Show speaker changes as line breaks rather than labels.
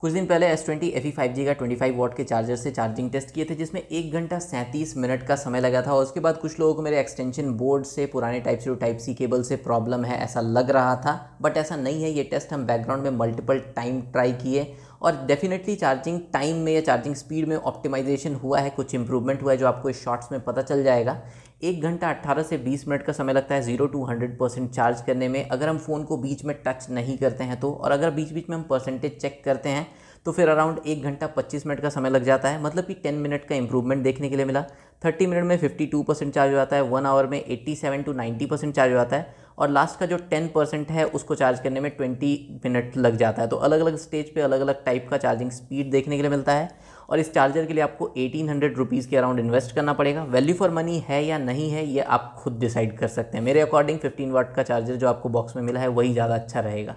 कुछ दिन पहले S twenty F E five G का ट्वेंटी फाइव वॉट के चार्जर से चार्जिंग टेस्ट किए थे जिसमें एक घंटा सैंतीस मिनट का समय लगा था और उसके बाद कुछ लोगों को मेरे एक्सटेंशन बोर्ड से पुराने type C to type C cable से प्रॉब्लम है ऐसा लग रहा था बट ऐसा नहीं है ये टेस्ट हम बैकग्राउंड में मल्टीपल टाइम ट्राई किए और डेफिनेटली चार्जिंग टाइम में या चार्जिंग स्पीड में ऑप्टिमाइजेशन हुआ है कुछ इंप्रूवमेंट हुआ है जो आपको इस शॉर्ट्स में पता चल जाएगा एक घंटा 18 से 20 मिनट का समय लगता है zero to hundred percent charge करने में अगर हम फ़ोन को बीच में टच नहीं करते हैं तो और अगर बीच बीच में हम परसेंटेज चेक करते हैं तो फिर अराउंड एक घंटा पच्चीस मिनट का समय लग जाता है मतलब कि टेन मिनट का इंप्रूवमेंट देखने के लिए मिला थर्टी मिनट में फिफ्टी टू परसेंट चार्ज हो जाता है वन आवर में eighty seven to ninety percent charge हो जाता है और लास्ट का जो टेन परसेंट है उसको चार्ज करने में ट्वेंटी मिनट लग जाता है तो अलग अलग स्टेज पे अलग अलग टाइप का चार्जिंग स्पीड देखने के लिए मिलता है और इस चार्जर के लिए आपको एटीन हंड्रेड रुपीज़ के अराउंड इन्वेस्ट करना पड़ेगा वैल्यू फॉर मनी है या नहीं है ये आप खुद डिसाइड कर सकते हैं मेरे अकॉर्डिंग फिफ्टीन वाट का चार्जर जो आपको बॉक्स में मिला है वही ज़्यादा अच्छा रहेगा